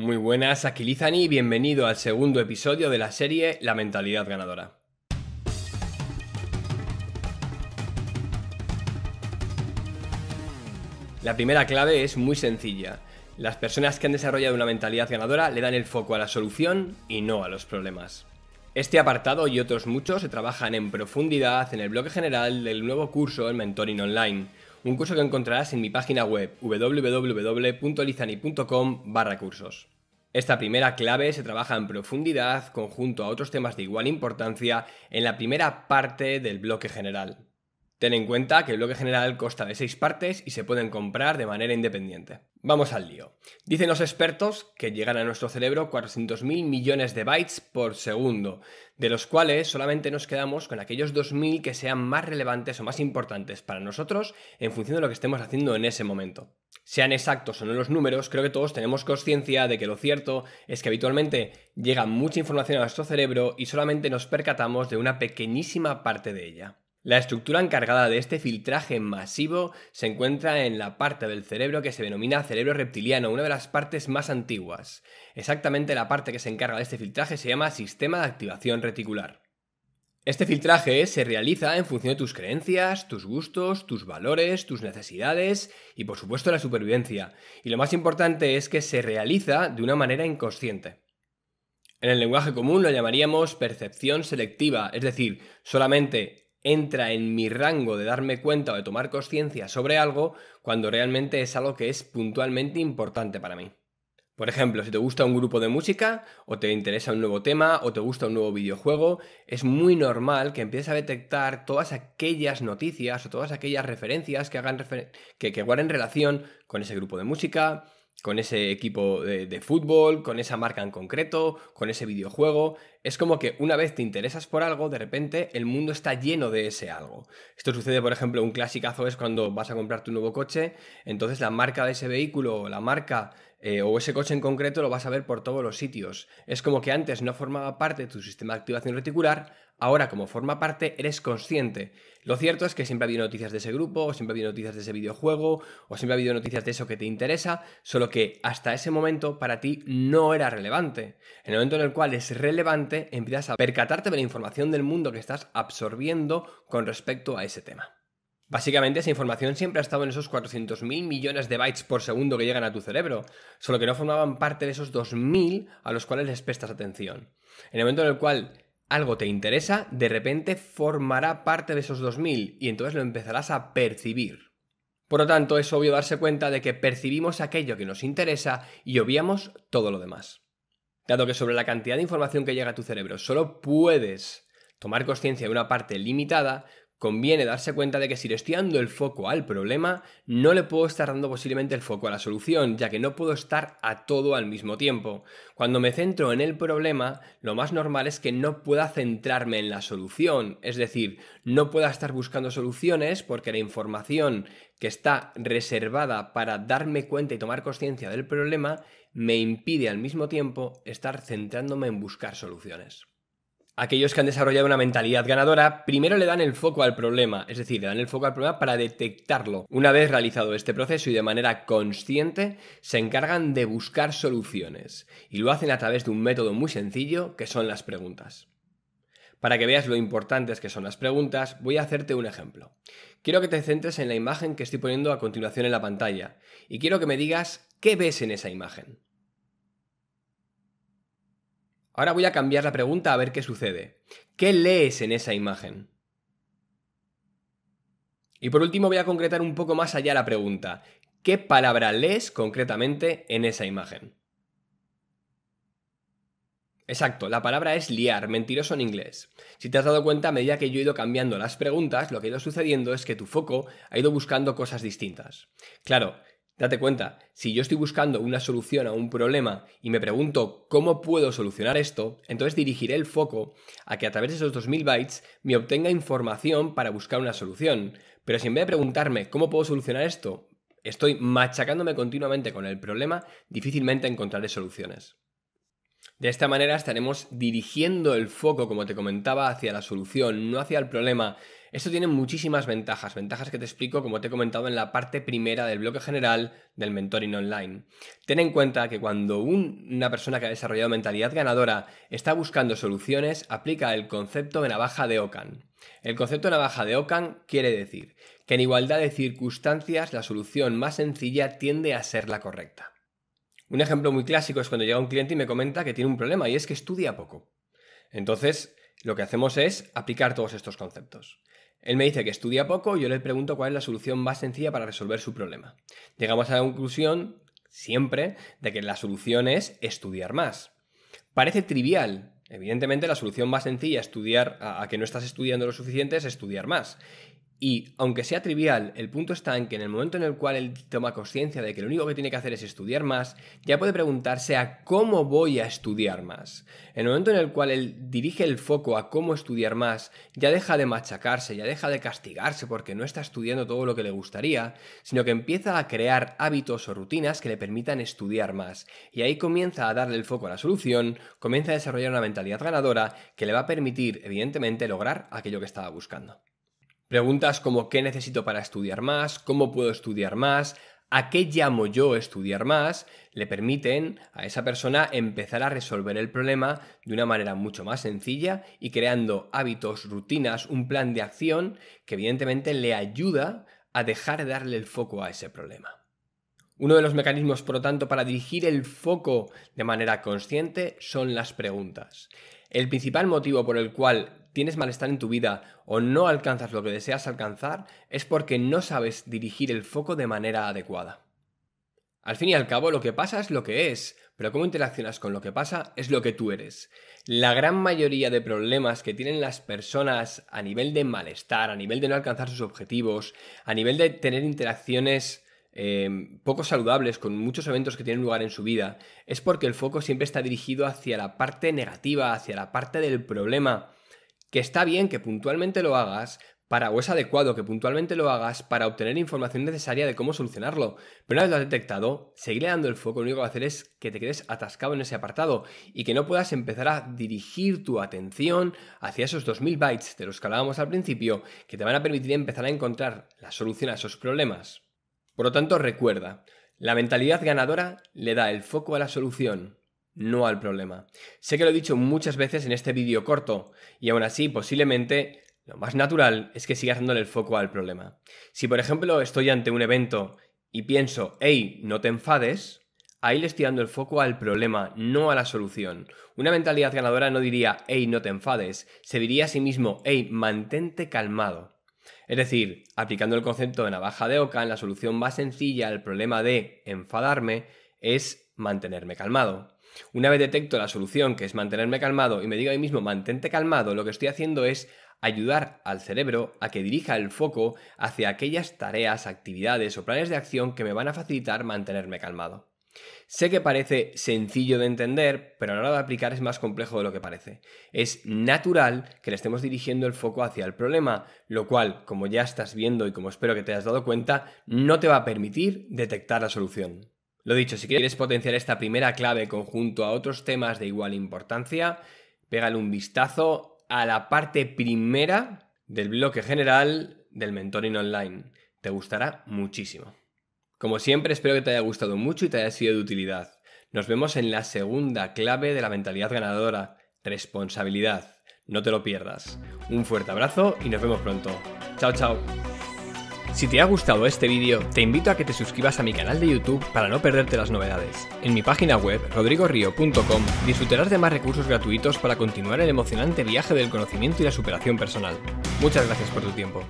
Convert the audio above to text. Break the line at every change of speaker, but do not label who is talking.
Muy buenas, aquí Lizani y bienvenido al segundo episodio de la serie La mentalidad ganadora. La primera clave es muy sencilla. Las personas que han desarrollado una mentalidad ganadora le dan el foco a la solución y no a los problemas. Este apartado y otros muchos se trabajan en profundidad en el bloque general del nuevo curso el Mentoring Online, un curso que encontrarás en mi página web www.lizani.com barra cursos. Esta primera clave se trabaja en profundidad conjunto a otros temas de igual importancia en la primera parte del bloque general. Ten en cuenta que el bloque general consta de seis partes y se pueden comprar de manera independiente. Vamos al lío. Dicen los expertos que llegan a nuestro cerebro 400.000 millones de bytes por segundo, de los cuales solamente nos quedamos con aquellos 2.000 que sean más relevantes o más importantes para nosotros en función de lo que estemos haciendo en ese momento sean exactos o no los números, creo que todos tenemos conciencia de que lo cierto es que habitualmente llega mucha información a nuestro cerebro y solamente nos percatamos de una pequeñísima parte de ella. La estructura encargada de este filtraje masivo se encuentra en la parte del cerebro que se denomina cerebro reptiliano, una de las partes más antiguas. Exactamente la parte que se encarga de este filtraje se llama sistema de activación reticular. Este filtraje se realiza en función de tus creencias, tus gustos, tus valores, tus necesidades y por supuesto la supervivencia. Y lo más importante es que se realiza de una manera inconsciente. En el lenguaje común lo llamaríamos percepción selectiva, es decir, solamente entra en mi rango de darme cuenta o de tomar conciencia sobre algo cuando realmente es algo que es puntualmente importante para mí. Por ejemplo, si te gusta un grupo de música, o te interesa un nuevo tema, o te gusta un nuevo videojuego, es muy normal que empieces a detectar todas aquellas noticias o todas aquellas referencias que, hagan que, guarden relación con ese grupo de música, con ese equipo de, de, fútbol, con esa marca en concreto, con ese videojuego. Es como que una vez te interesas por algo, de repente el mundo está lleno de ese algo. Esto sucede, por ejemplo, un clasicazo es cuando vas a comprar tu nuevo coche, entonces la marca de ese vehículo o la marca eh, o ese coche en concreto lo vas a ver por todos los sitios. Es como que antes no formaba parte de tu sistema de activación reticular, ahora como forma parte eres consciente. Lo cierto es que siempre ha habido noticias de ese grupo, o siempre ha habido noticias de ese videojuego, o siempre ha habido noticias de eso que te interesa, solo que hasta ese momento para ti no era relevante. En el momento en el cual es relevante, empiezas a percatarte de la información del mundo que estás absorbiendo con respecto a ese tema. Básicamente esa información siempre ha estado en esos 400.000 millones de bytes por segundo que llegan a tu cerebro, solo que no formaban parte de esos 2.000 a los cuales les prestas atención. En el momento en el cual algo te interesa, de repente formará parte de esos 2.000 y entonces lo empezarás a percibir. Por lo tanto, es obvio darse cuenta de que percibimos aquello que nos interesa y obviamos todo lo demás. Dado que sobre la cantidad de información que llega a tu cerebro solo puedes tomar conciencia de una parte limitada, Conviene darse cuenta de que si le estoy dando el foco al problema, no le puedo estar dando posiblemente el foco a la solución, ya que no puedo estar a todo al mismo tiempo. Cuando me centro en el problema, lo más normal es que no pueda centrarme en la solución, es decir, no pueda estar buscando soluciones porque la información que está reservada para darme cuenta y tomar conciencia del problema me impide al mismo tiempo estar centrándome en buscar soluciones. Aquellos que han desarrollado una mentalidad ganadora primero le dan el foco al problema, es decir, le dan el foco al problema para detectarlo. Una vez realizado este proceso y de manera consciente, se encargan de buscar soluciones y lo hacen a través de un método muy sencillo que son las preguntas. Para que veas lo importantes que son las preguntas, voy a hacerte un ejemplo. Quiero que te centres en la imagen que estoy poniendo a continuación en la pantalla y quiero que me digas qué ves en esa imagen. Ahora voy a cambiar la pregunta a ver qué sucede. ¿Qué lees en esa imagen? Y por último voy a concretar un poco más allá la pregunta. ¿Qué palabra lees concretamente en esa imagen? Exacto, la palabra es liar, mentiroso en inglés. Si te has dado cuenta, a medida que yo he ido cambiando las preguntas, lo que ha ido sucediendo es que tu foco ha ido buscando cosas distintas. Claro, Date cuenta, si yo estoy buscando una solución a un problema y me pregunto cómo puedo solucionar esto, entonces dirigiré el foco a que a través de esos 2000 bytes me obtenga información para buscar una solución. Pero si en vez de preguntarme cómo puedo solucionar esto, estoy machacándome continuamente con el problema, difícilmente encontraré soluciones. De esta manera estaremos dirigiendo el foco, como te comentaba, hacia la solución, no hacia el problema esto tiene muchísimas ventajas, ventajas que te explico como te he comentado en la parte primera del bloque general del mentoring online. Ten en cuenta que cuando una persona que ha desarrollado mentalidad ganadora está buscando soluciones, aplica el concepto de navaja de Ockham. El concepto de navaja de Ockham quiere decir que en igualdad de circunstancias la solución más sencilla tiende a ser la correcta. Un ejemplo muy clásico es cuando llega un cliente y me comenta que tiene un problema y es que estudia poco. Entonces, lo que hacemos es aplicar todos estos conceptos. Él me dice que estudia poco, yo le pregunto cuál es la solución más sencilla para resolver su problema. Llegamos a la conclusión, siempre, de que la solución es estudiar más. Parece trivial. Evidentemente la solución más sencilla estudiar a, a que no estás estudiando lo suficiente es estudiar más. Y aunque sea trivial, el punto está en que en el momento en el cual él toma conciencia de que lo único que tiene que hacer es estudiar más, ya puede preguntarse a cómo voy a estudiar más. En el momento en el cual él dirige el foco a cómo estudiar más, ya deja de machacarse, ya deja de castigarse porque no está estudiando todo lo que le gustaría, sino que empieza a crear hábitos o rutinas que le permitan estudiar más. Y ahí comienza a darle el foco a la solución, comienza a desarrollar una mentalidad ganadora que le va a permitir, evidentemente, lograr aquello que estaba buscando. Preguntas como ¿qué necesito para estudiar más? ¿Cómo puedo estudiar más? ¿A qué llamo yo estudiar más? Le permiten a esa persona empezar a resolver el problema de una manera mucho más sencilla y creando hábitos, rutinas, un plan de acción que evidentemente le ayuda a dejar de darle el foco a ese problema. Uno de los mecanismos, por lo tanto, para dirigir el foco de manera consciente son las preguntas. El principal motivo por el cual tienes malestar en tu vida o no alcanzas lo que deseas alcanzar, es porque no sabes dirigir el foco de manera adecuada. Al fin y al cabo, lo que pasa es lo que es, pero cómo interaccionas con lo que pasa es lo que tú eres. La gran mayoría de problemas que tienen las personas a nivel de malestar, a nivel de no alcanzar sus objetivos, a nivel de tener interacciones em, poco saludables con muchos eventos que tienen lugar en su vida, es porque el foco siempre está dirigido hacia la parte negativa, hacia la parte del problema, que está bien que puntualmente lo hagas, para, o es adecuado que puntualmente lo hagas para obtener información necesaria de cómo solucionarlo. Pero una vez lo has detectado, seguirle dando el foco, lo único que va a hacer es que te quedes atascado en ese apartado y que no puedas empezar a dirigir tu atención hacia esos 2000 bytes de los que hablábamos al principio, que te van a permitir empezar a encontrar la solución a esos problemas. Por lo tanto, recuerda, la mentalidad ganadora le da el foco a la solución, no al problema. Sé que lo he dicho muchas veces en este vídeo corto, y aún así posiblemente lo más natural es que sigas dándole el foco al problema. Si por ejemplo estoy ante un evento y pienso, hey, no te enfades, ahí le estoy dando el foco al problema, no a la solución. Una mentalidad ganadora no diría, hey, no te enfades, se diría a sí mismo, hey, mantente calmado. Es decir, aplicando el concepto de navaja de Oca, la solución más sencilla al problema de enfadarme es mantenerme calmado. Una vez detecto la solución, que es mantenerme calmado, y me digo a mí mismo, mantente calmado, lo que estoy haciendo es ayudar al cerebro a que dirija el foco hacia aquellas tareas, actividades o planes de acción que me van a facilitar mantenerme calmado. Sé que parece sencillo de entender, pero a la hora de aplicar es más complejo de lo que parece. Es natural que le estemos dirigiendo el foco hacia el problema, lo cual, como ya estás viendo y como espero que te hayas dado cuenta, no te va a permitir detectar la solución. Lo dicho, si quieres potenciar esta primera clave conjunto a otros temas de igual importancia, pégale un vistazo a la parte primera del bloque general del mentoring online. Te gustará muchísimo. Como siempre, espero que te haya gustado mucho y te haya sido de utilidad. Nos vemos en la segunda clave de la mentalidad ganadora, responsabilidad. No te lo pierdas. Un fuerte abrazo y nos vemos pronto. Chao, chao. Si te ha gustado este vídeo, te invito a que te suscribas a mi canal de YouTube para no perderte las novedades. En mi página web, rodrigorio.com, disfrutarás de más recursos gratuitos para continuar el emocionante viaje del conocimiento y la superación personal. Muchas gracias por tu tiempo.